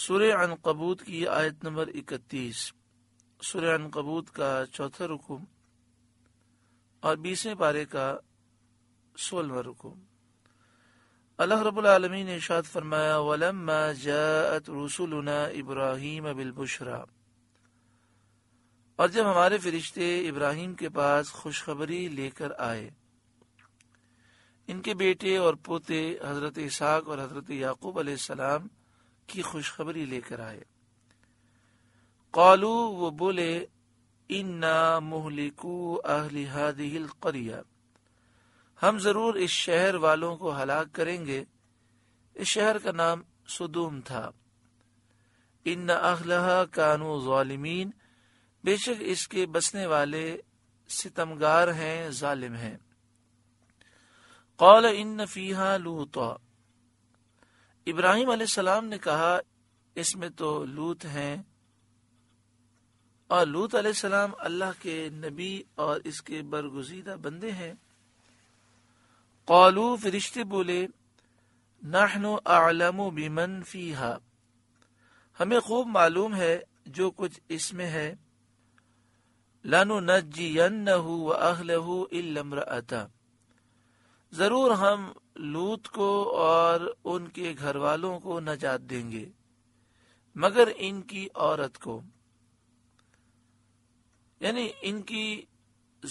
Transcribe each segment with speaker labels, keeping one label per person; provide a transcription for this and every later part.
Speaker 1: सुर कबूत की आयत नंबर इकतीस सुर अनकबूत का चौथा रुकुम और बीसवें पारे का सोलवा रुकुम अल्लाह रबालमी ने इशाद फरमाया वलम्मा जात रसुलना इब्राहिम बिलबुशरा और जब हमारे फरिश्ते इब्राहिम के पास खुशखबरी लेकर आए इनके बेटे और पोते हजरत इसहाक और हजरत याकूब सलाम की खुशखबरी लेकर आए कौलू वो बोले इन्ना मुहलिकू अहली करिया हम जरूर इस शहर वालों को हलाक करेंगे इस शहर का नाम सुदूम था इन अहलहा कानू जालिमीन बेशक इसके बसने वाले सितमगार हैं जालिम हैं कौल इन फीहा लूता इब्राहिम अलैहिस्सलाम ने कहा इसमें तो लूत हैं और लूत अलैहिस्सलाम अल्लाह के नबी और इसके बरगुजीदा बंदे हैं कौलू फरिश्ते बोले नाहनो आलम बिमन फीहा हमें खूब मालूम है जो कुछ इसमें है लानु नजीन व अहलहू इलमरअता जरूर हम लूत को और उनके घर वालों को नजात देंगे मगर इनकी औरत को यानी इनकी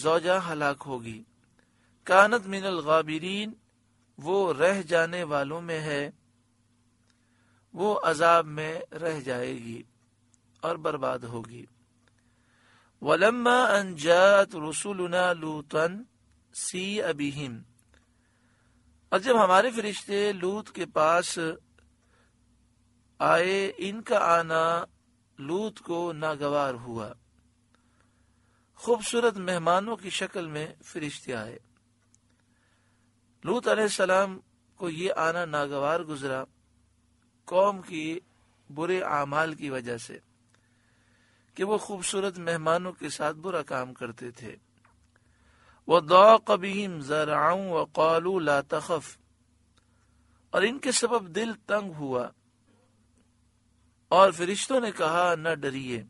Speaker 1: जोजा हलाक होगी कानत मिनल गाबिरीन वो रह जाने वालों में है वो अजाब में रह जाएगी और बर्बाद होगी वलम्मा अनजात रसुलना लूतन सी अबिहिम और जब हमारे फरिश्ते लूत के पास आए इनका आना लूत को नागवार हुआ खूबसूरत मेहमानों की शक्ल में फरिश्ते आए लूत सलाम को ये आना नागवार गुजरा कौम की बुरे आमाल की वजह से कि वो खूबसूरत मेहमानों के साथ बुरा काम करते थे वदाक बिहिम जराऊ व कालू ला तखफ और इनके सबब दिल तंग हुआ और फिरिश्तों ने कहा न डरिए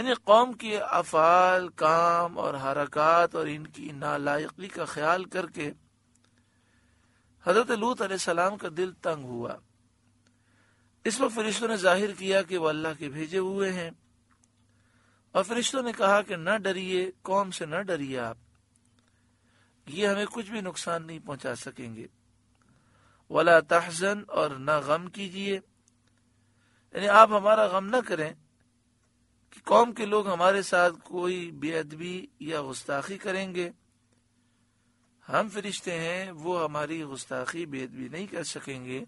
Speaker 1: इन्हें कौम के अफाल काम और हरकत और इनकी नालायकी का ख्याल करके हजरत लूत सलाम का दिल तंग हुआ इस पर फिरिश्तों ने जाहिर किया कि वह अल्लाह के भेजे हुए हैं और फरिश्तों ने कहा कि न डरिए कौम से न डरिए आप ये हमें कुछ भी नुकसान नहीं पहुंचा सकेंगे वला तहजन और न गम कीजिए यानी आप हमारा गम न करें कि कौम के लोग हमारे साथ कोई बेअदबी या गुस्ताखी करेंगे हम फरिश्ते हैं वो हमारी गुस्ताखी बेअदबी नहीं कर सकेंगे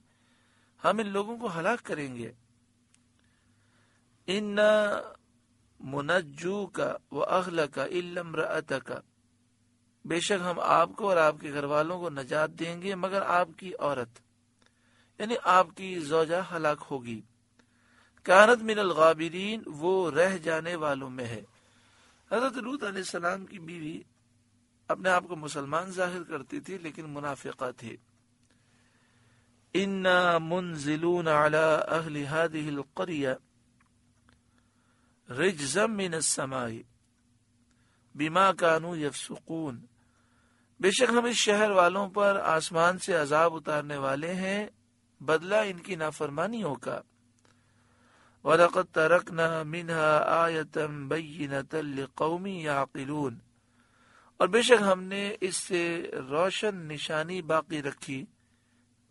Speaker 1: हम इन लोगों को हलाक करेंगे इन मुनजूक व अखल का इलम का बेशक हम आपको और आपके घर वालों को नजात देंगे मगर आपकी औरत यानी आपकी जोजा हलाक होगी कानत मिनल गाबरीन वो रह जाने वालों में है हजरत लूत सलाम की बीवी अपने आप को मुसलमान जाहिर करती थी लेकिन मुनाफिका थे इन्ना मुनजिलून अला अहल करिया रजमाई बीमा कानू यफसकून बेशक हम इस शहर वालों पर आसमान से अजाब उतारने वाले हैं बदला इनकी नाफरमानियों का वरकत तरक मिनहा आयतम बैन कौमी याकिलून और बेशक हमने इससे रोशन निशानी बाकी रखी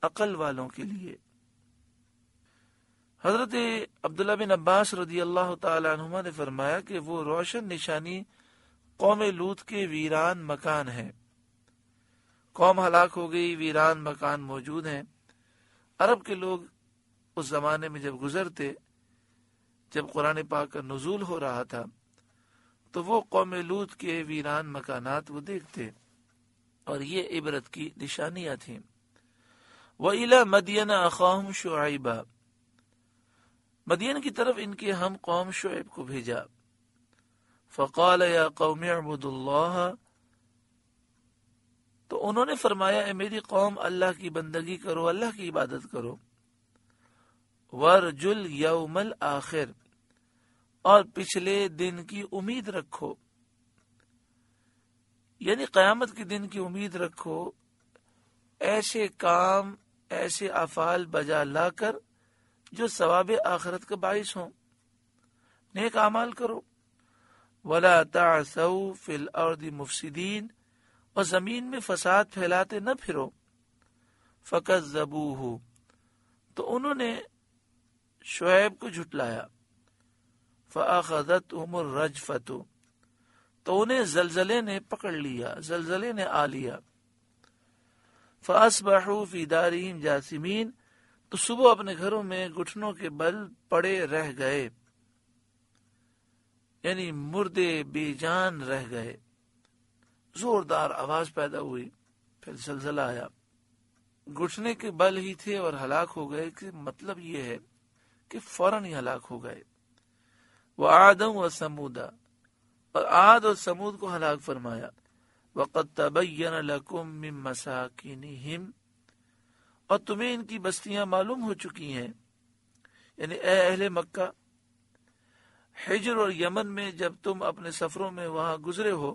Speaker 1: अकल वालों के लिए हजरत अब्दुल्ला बिन अब्बास रदी अल्लाह तुमा ने फरमाया कि वो रोशन निशानी कौम लूत के वीरान मकान है कौम हलाक हो गई वीरान मकान मौजूद है अरब के लोग उस जमाने में जब गुजरते जब कुरान पाक का नजूल हो रहा था तो वो कौम लूत के वीरान मकान वो देखते और ये इबरत की निशानियां थी व इला मदियना अखाहम शुआबा मदियन की तरफ इनके हम कौम शुएब को भेजा फ़काल या कौम अबुदुल्लाह तो उन्होंने फरमाया मेरी कौम अल्लाह की बंदगी करो अल्लाह की इबादत करो वरजुल यौमल आखिर और पिछले दिन की उम्मीद रखो यानी कयामत के दिन की उम्मीद रखो ऐसे काम ऐसे अफाल बजा लाकर जो सवाब आखरत का बायस हो नेक अमाल करो वला तासऊ और ज़मीन में फसाद फैलाते न फिर फ़कत जबू हो तो उन्होंने शुएब को झुटलाया फ़ाखत उमर रज फतु तो उन्हें जलजले ने पकड़ लिया जलजले ने आ लिया फ़ासबहू फ़ीदारीम जासिमीन तो सुबह अपने घरों में घुटनों के बल पड़े रह गए यानी मुर्दे बेजान रह गए जोरदार आवाज पैदा हुई फिर सिलसिला आया घुटने के बल ही थे और हलाक हो गए कि मतलब ये है कि फौरन ही हलाक हो गए वह आदम व समूदा और आद और समूद को हलाक फरमाया वक़त तबैन लकुम मिम मसाकिनिहिम और तुम्हें इनकी बस्तियां मालूम हो चुकी हैं यानी अहले मक्का हिजर और यमन में जब तुम अपने सफरों में वहां गुजरे हो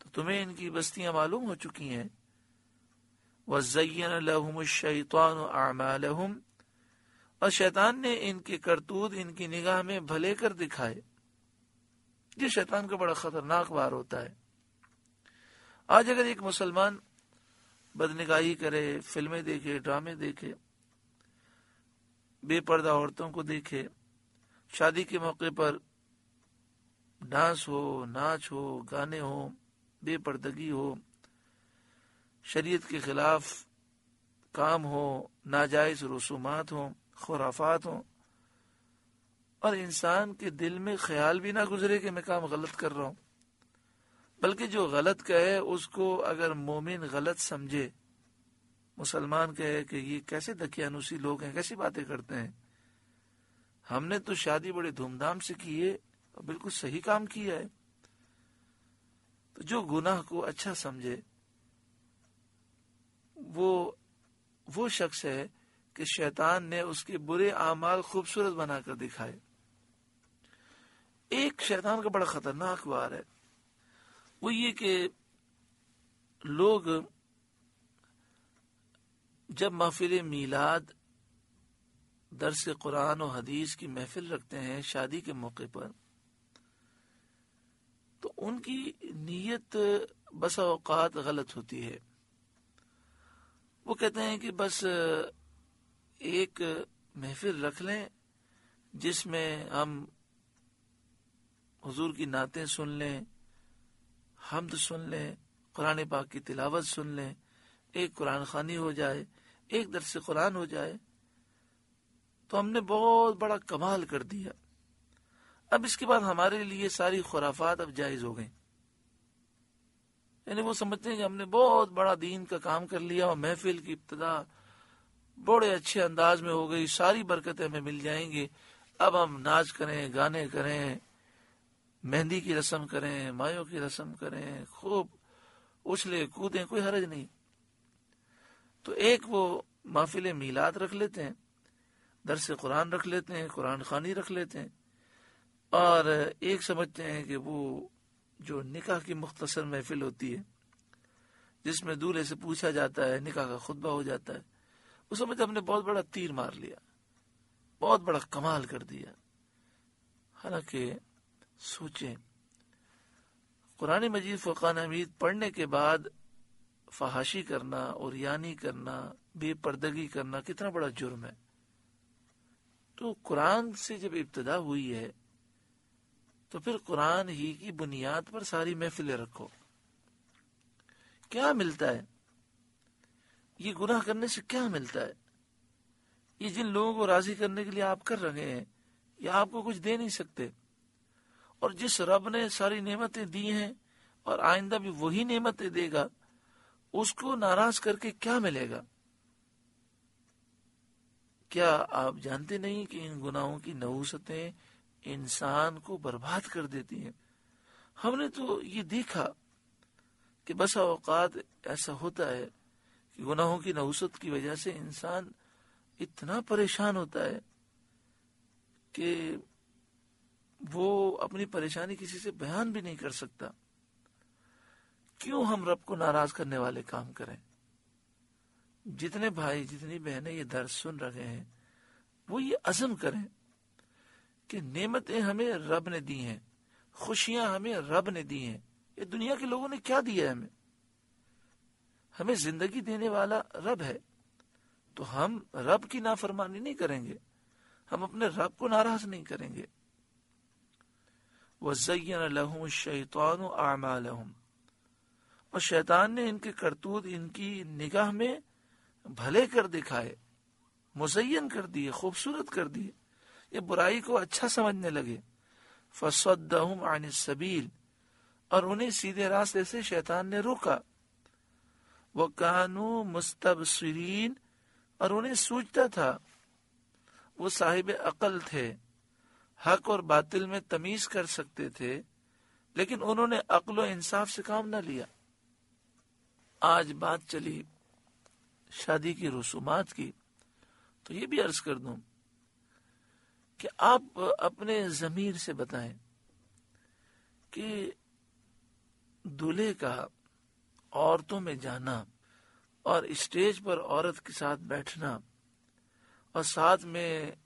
Speaker 1: तो तुम्हें इनकी बस्तियां मालूम हो चुकी हैं वजैन लहम शैतान आमालहम और शैतान ने इनके करतूत इनकी निगाह में भले कर दिखाए ये शैतान का बड़ा खतरनाक वार होता है आज अगर एक मुसलमान बदनिगाही करे फिल्में देखे ड्रामे देखे बेपर्दा औरतों को देखे शादी के मौके पर डांस हो नाच हो गाने हो बेपर्दगी हो शरीयत के खिलाफ काम हो नाजायज रसूमात हो खुराफात हो और इंसान के दिल में ख्याल भी ना गुजरे कि मैं काम गलत कर रहा हूँ बल्कि जो गलत कहे उसको अगर मोमिन गलत समझे मुसलमान कहे कि ये कैसे दकियानुसी लोग हैं कैसी बातें करते हैं हमने तो शादी बड़े धूमधाम से की है और बिल्कुल सही काम किया है तो जो गुनाह को अच्छा समझे वो वो शख्स है कि शैतान ने उसके बुरे आमाल खूबसूरत बनाकर दिखाए एक शैतान का बड़ा खतरनाक वार है वो ये कि लोग जब महफिल मीलाद दरस कुरान और हदीस की महफिल रखते हैं शादी के मौके पर तो उनकी नीयत बस अवकात गलत होती है वो कहते हैं कि बस एक महफिल रख लें जिसमें हम हजूर की नातें सुन लें हमद सुन लें कुरान पाक की तिलावत सुन लें एक कुरान खानी हो जाए एक दरस कुरान हो जाए तो हमने बहुत बड़ा कमाल कर दिया अब इसके बाद हमारे लिए सारी खुराफात अब जायज हो गई यानी वो समझते हैं कि हमने बहुत बड़ा दीन का काम कर लिया और महफिल की इब्तदा बड़े अच्छे अंदाज में हो गई सारी बरकतें हमें मिल जाएंगी अब हम नाच करें गाने करें मेहंदी की रस्म करें मायो की रस्म करें खूब उछले कूदे कोई हरज नहीं तो एक वो माफिल मीलाद रख लेते हैं दरस कुरान रख लेते हैं कुरान खानी रख लेते हैं और एक समझते हैं कि वो जो निकाह की मुख्तसर महफिल होती है जिसमें दूल्हे से पूछा जाता है निकाह का खुतबा हो जाता है उस समय तो हमने बहुत बड़ा तीर मार लिया बहुत बड़ा कमाल कर दिया हालांकि सोचे कुरानी मजीद फ़ुरान हमीद पढ़ने के बाद फहाशी करना और यानी करना बेपर्दगी करना कितना बड़ा जुर्म है तो कुरान से जब इब्तदा हुई है तो फिर कुरान ही की बुनियाद पर सारी महफिलें रखो क्या मिलता है ये गुनाह करने से क्या मिलता है ये जिन लोगों को राजी करने के लिए आप कर रहे हैं या आपको कुछ दे नहीं सकते और जिस रब ने सारी नेमतें दी हैं और आइंदा भी वही नेमतें देगा उसको नाराज करके क्या मिलेगा क्या आप जानते नहीं कि इन गुनाहों की नहूसतें इंसान को बर्बाद कर देती हैं हमने तो ये देखा कि बस अवकात ऐसा होता है कि गुनाहों की नहुसत की वजह से इंसान इतना परेशान होता है कि वो अपनी परेशानी किसी से बयान भी नहीं कर सकता क्यों हम रब को नाराज करने वाले काम करें जितने भाई जितनी बहनें ये दर्द सुन रहे हैं वो ये अजम करें कि नेमतें हमें रब ने दी हैं खुशियां हमें रब ने दी हैं ये दुनिया के लोगों ने क्या दिया है हमें हमें जिंदगी देने वाला रब है तो हम रब की नाफरमानी नहीं करेंगे हम अपने रब को नाराज नहीं करेंगे वज़ैन लहम शैतान आमा लहम और शैतान ने इनके करतूत इनकी निगाह में भले कर दिखाए मुजयन कर दिए खूबसूरत कर दिए ये बुराई को अच्छा समझने लगे फसदहम आन सबील और उन्हें सीधे रास्ते से शैतान ने रोका वह कानू मुस्तबसरीन और उन्हें सूझता था वो साहिब अकल थे हक और बातिल में तमीज कर सकते थे लेकिन उन्होंने अकल इंसाफ से काम ना लिया आज बात चली शादी की रसूमात की तो ये भी अर्ज कर दू कि आप अपने जमीर से बताए कि दूल्हे का औरतों में जाना और स्टेज पर औरत के साथ बैठना और साथ में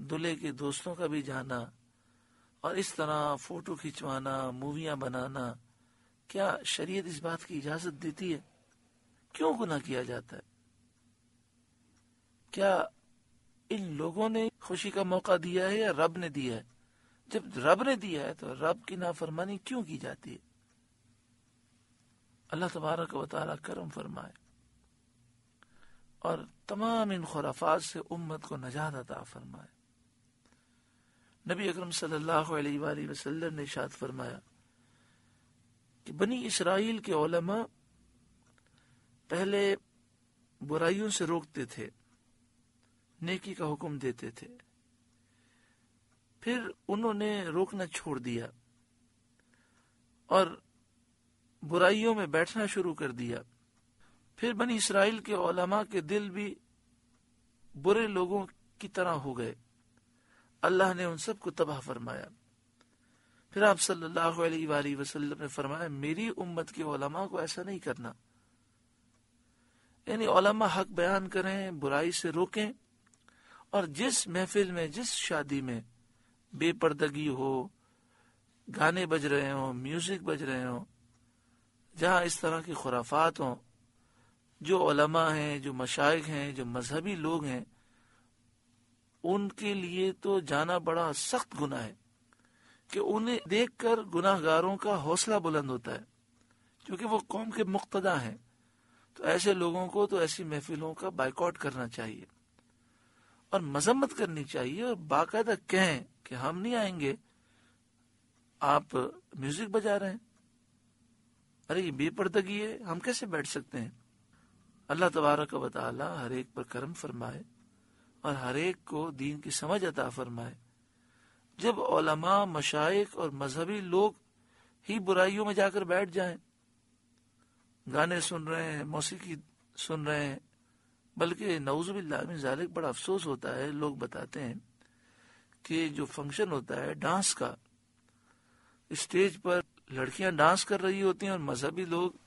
Speaker 1: दूल्हे के दोस्तों का भी जाना और इस तरह फोटो खिंचवाना मूवियां बनाना क्या शरीयत इस बात की इजाजत देती है क्यों गुना किया जाता है क्या इन लोगों ने खुशी का मौका दिया है या रब ने दिया है जब रब ने दिया है तो रब की नाफरमानी क्यों की जाती है अल्लाह तबारा का तारा करम फरमाए और तमाम इन खुराफात से उम्मत को नजात अता फरमाए नबी अकरम सल्लल्लाहु अलैहि वसल्लम ने शाद फरमाया कि बनी इसराइल के ओलमा पहले बुराइयों से रोकते थे नेकी का हुक्म देते थे फिर उन्होंने रोकना छोड़ दिया और बुराइयों में बैठना शुरू कर दिया फिर बनी इसराइल के ओलमा के दिल भी बुरे लोगों की तरह हो गए अल्लाह ने उन सबको तबाह फरमाया फिर आप सल्लल्लाहु अलैहि वसल्लम ने फरमाया मेरी उम्मत के ओलमा को ऐसा नहीं करना यानी ओलमा हक बयान करें बुराई से रोकें और जिस महफिल में जिस शादी में बेपर्दगी हो गाने बज रहे हों म्यूजिक बज रहे हों जहां इस तरह की खुराफात हो जो ओलमा हैं जो मशाइ हैं जो मजहबी लोग हैं उनके लिए तो जाना बड़ा सख्त गुना है कि उन्हें देखकर गुनाहगारों का हौसला बुलंद होता है क्योंकि वो कौम के मुक्तदा हैं तो ऐसे लोगों को तो ऐसी महफिलों का बाइकआउट करना चाहिए और मजम्मत करनी चाहिए और बाकायदा कहें कि हम नहीं आएंगे आप म्यूजिक बजा रहे हैं अरे ये बेपर्दगी है हम कैसे बैठ सकते हैं अल्लाह तबारक वाली हर एक पर करम फरमाए और हरेक को दीन की समझ अता फरमाए जब ओलमा मशाइक और मजहबी लोग ही बुराइयों में जाकर बैठ जाएं, गाने सुन रहे हैं मौसीकी सुन रहे हैं बल्कि नवजुबिल्ला में जालिक बड़ा अफसोस होता है लोग बताते हैं कि जो फंक्शन होता है डांस का स्टेज पर लड़कियां डांस कर रही होती हैं और मजहबी लोग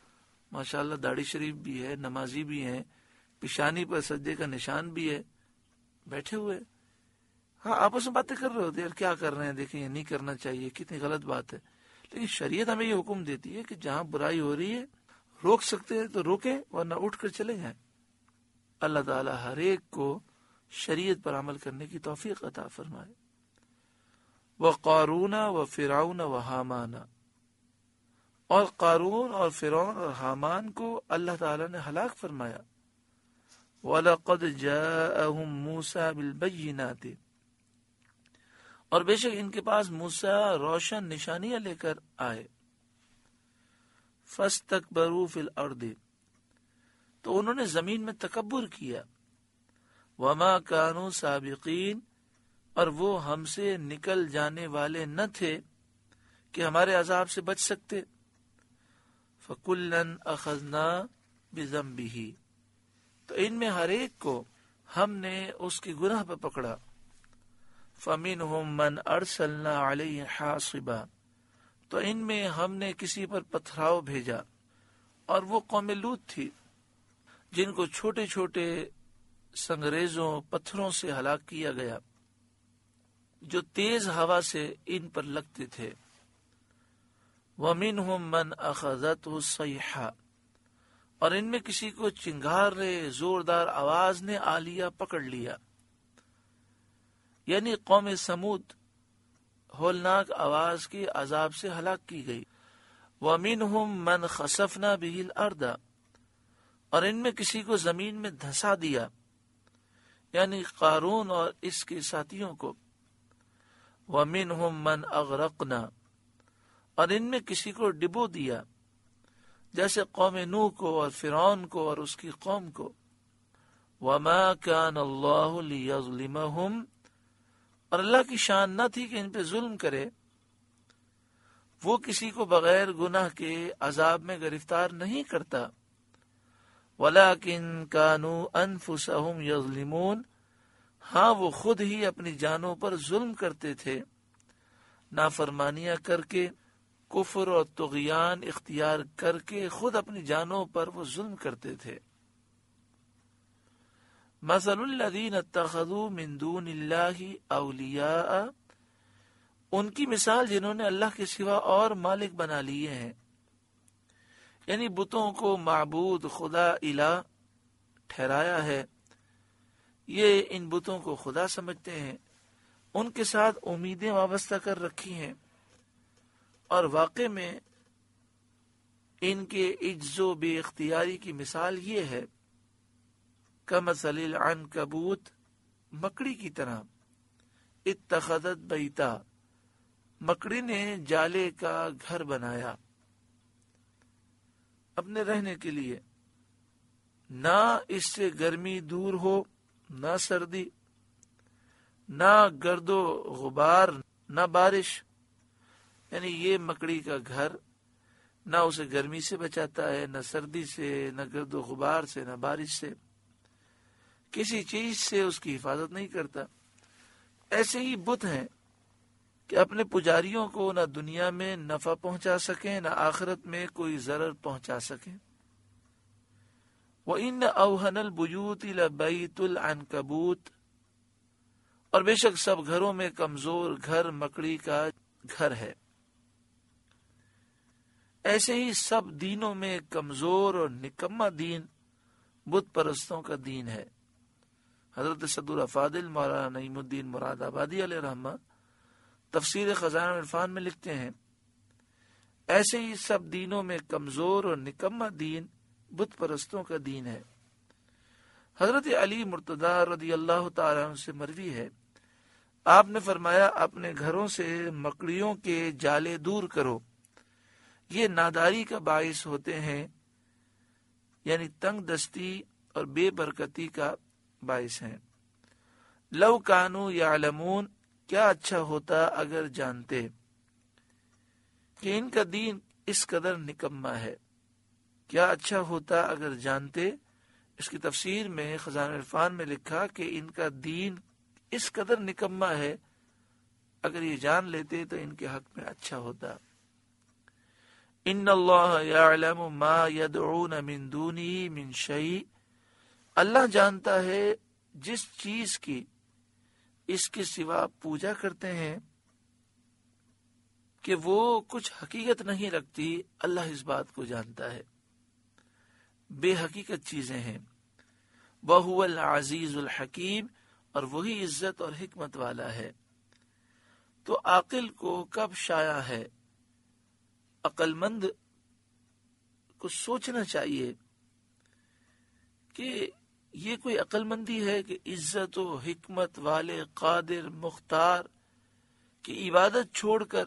Speaker 1: माशाल्लाह दाढ़ी शरीफ भी है नमाजी भी है पिशानी पर सज्जे का निशान भी है बैठे हुए हाँ आपस में बातें कर रहे होते यार क्या कर रहे हैं देखें ये नहीं करना चाहिए कितनी गलत बात है लेकिन शरीयत हमें ये हुक्म देती है कि जहाँ बुराई हो रही है रोक सकते हैं तो रोके वरना उठ कर चले जाए अल्लाह ताला हर एक को शरीयत पर अमल करने की तौफीक अता फरमाए व कारूना व फिराउन व हामाना और कारून और फिरौन और हामान को अल्लाह ताला ने हलाक फरमाया वलकद मूसा बिलबैनात और बेशक इनके पास मूसा रोशन निशानियां लेकर आए फस तक बरूफिल तो उन्होंने जमीन में तकबर किया वमा कानू साबिकीन और वो हमसे निकल जाने वाले न थे कि हमारे अजाब से बच सकते फकुल्लन अखजना बिजम्बिही तो इनमें हर एक को हमने उसके गुनाह पर पकड़ा फमिन मन अरसल्ला तो इनमें हमने किसी पर पथराव भेजा और वो कौम लूत थी जिनको छोटे छोटे संगरेजों पत्थरों से हलाक किया गया जो तेज हवा से इन पर लगते थे वमिन मन अखजत सयाहा और इनमें किसी को चिंगार रहे जोरदार आवाज ने आलिया पकड़ लिया यानी कौम समूद होलनाक आवाज के अजाब से हलाक की गई वमीन हम मन खसफना बिहिल अर्दा और इनमें किसी को जमीन में धंसा दिया यानी कारून और इसके साथियों को वमीन हम मन अगरकना और इनमें किसी को डिबो दिया जैसे कौम नू को और फिरौन को और उसकी कौम को वमा कान अल्लाहम और अल्लाह की शान न थी कि इन पे जुल्म करे वो किसी को बगैर गुनाह के अजाब में गिरफ्तार नहीं करता वला किन कानू अनफुसहम यजलिमून हाँ वो खुद ही अपनी जानों पर जुल्म करते थे नाफरमानियां करके कुफर और तुगयान इख्तियार करके खुद अपनी जानों पर वो जुल्म करते थे मसलुल्लदीन तखदू मिंदून अलिया उनकी मिसाल जिन्होंने अल्लाह के सिवा और मालिक बना लिए हैं यानी बुतों को मबूद खुदा इला ठहराया है ये इन बुतों को खुदा समझते हैं उनके साथ उम्मीदें वाबस्ता कर रखी हैं और वाक़ में इनके इज्जो अख्तियारी की मिसाल ये है सलील अन कबूत मकड़ी की तरह इतखदत बीता मकड़ी ने जाले का घर बनाया अपने रहने के लिए ना इससे गर्मी दूर हो ना सर्दी ना गर्दो गुबार ना बारिश यानी ये मकड़ी का घर न उसे गर्मी से बचाता है न सर्दी से न गर्द गुबार से न बारिश से किसी चीज से उसकी हिफाजत नहीं करता ऐसे ही बुत हैं कि अपने पुजारियों को न दुनिया में नफा पहुंचा सके न आखरत में कोई जरर पहुंचा सके वो इन अवहनल बुजूत बैतुल अनकबूत और बेशक सब घरों में कमजोर घर मकड़ी का घर है ऐसे ही सब दीनों में कमजोर और निकम्मा दीन बुद्ध परस्तों का दीन है हजरत सदूर फादिल मौलाना नईमुद्दीन मुरादाबादी रहमा तफसीर खजान इरफान में लिखते हैं ऐसे ही सब दीनों में कमजोर और निकम्मा दीन बुद्ध परस्तों का दीन है हजरत अली मुर्तदा रदी अल्लाह से मरवी है आपने फरमाया अपने घरों से मकड़ियों के जाले दूर करो ये नादारी का बायस होते हैं यानी तंग दस्ती और बेबरकती का बायस हैं लव कानू या आलमून क्या अच्छा होता अगर जानते कि इनका दीन इस कदर निकम्मा है क्या अच्छा होता अगर जानते इसकी तफसीर में खजान इरफान में लिखा कि इनका दीन इस कदर निकम्मा है अगर ये जान लेते तो इनके हक में अच्छा होता अल्लाह जानता है जिस चीज की इसके सिवा पूजा करते हैं कि वो कुछ हकीकत नहीं रखती अल्लाह इस बात को जानता है बेहकीकत चीजें हैं बहुअल अजीजुल हकीम और वही इज्जत और हिकमत वाला है तो आकिल को कब शाया है अकलमंद को सोचना चाहिए कि ये कोई अक्लमंदी है कि इज्जत व हमत वाले कादिर मुख्तार की इबादत छोड़कर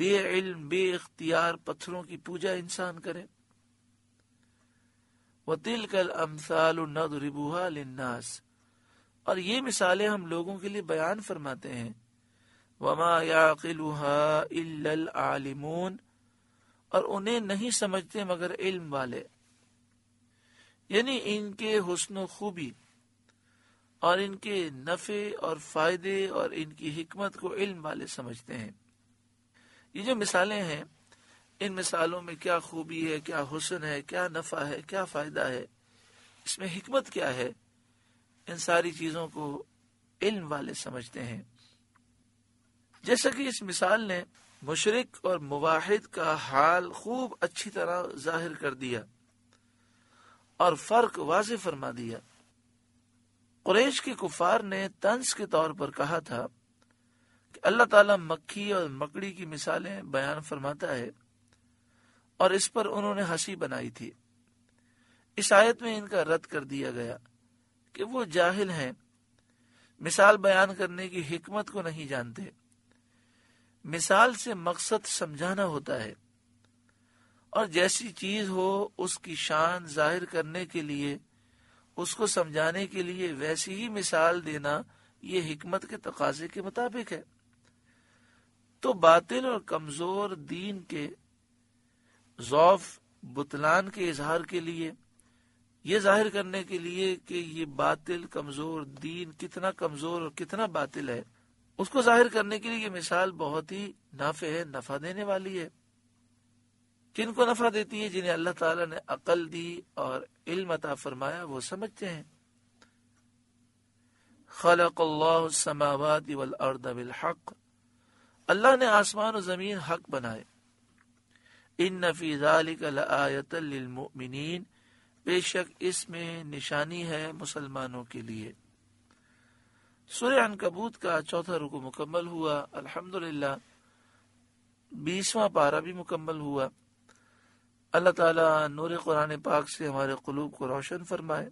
Speaker 1: बेइल्म बे इख्तियार पत्थरों की पूजा इंसान करे व दिल कल अमसाल नदरिबुहा लिन्नास और ये मिसालें हम लोगों के लिए बयान फरमाते हैं वमा याकिलुहा इल्लल आलिमून और उन्हें नहीं समझते मगर इल्म वाले यानी इनके हसन खूबी और इनके नफ़े और फ़ायदे और इनकी हिकमत को इल्म वाले समझते हैं ये जो मिसालें हैं इन मिसालों में क्या खूबी है क्या हुसन है क्या नफ़ा है क्या फ़ायदा है इसमें हिकमत क्या है इन सारी चीज़ों को इल्म वाले समझते हैं जैसा कि इस मिसाल ने मुशरक और मुवाहिद का हाल खूब अच्छी तरह जाहिर कर दिया और फर्क वाज फरमा दिया कुरेश के कुफार ने तंस के तौर पर कहा था कि अल्लाह तला मक्खी और मकड़ी की मिसालें बयान फरमाता है और इस पर उन्होंने हंसी बनाई थी इस आयत में इनका रद्द कर दिया गया कि वो जाहिल हैं मिसाल बयान करने की हिकमत को नहीं जानते मिसाल से मकसद समझाना होता है और जैसी चीज हो उसकी शान जाहिर करने के लिए उसको समझाने के लिए वैसी ही मिसाल देना ये हिकमत के तकाजे के मुताबिक है तो बातिल और कमजोर दीन के जौफ बुतलान के इजहार के लिए यह जाहिर करने के लिए कि ये बातिल कमजोर दीन कितना कमजोर और कितना बातिल है उसको जाहिर करने के लिए ये मिसाल बहुत ही नाफे है नफा देने वाली है जिनको नफा देती है जिन्हें अल्लाह ताला ने अकल दी और इल्म अता फरमाया वो समझते हैं खलक समावत वल अर्द हक अल्लाह ने आसमान और जमीन हक बनाए इन नफीजालिकमिन बेशक इसमें निशानी है मुसलमानों के लिए सूर्य अनकबूत का चौथा रुकू मुकम्मल हुआ अल्हम्दुलिल्लाह बीसवा पारा भी मुकम्मल हुआ अल्लाह ताला नूर कुरान पाक से हमारे कलूब को रोशन फरमाए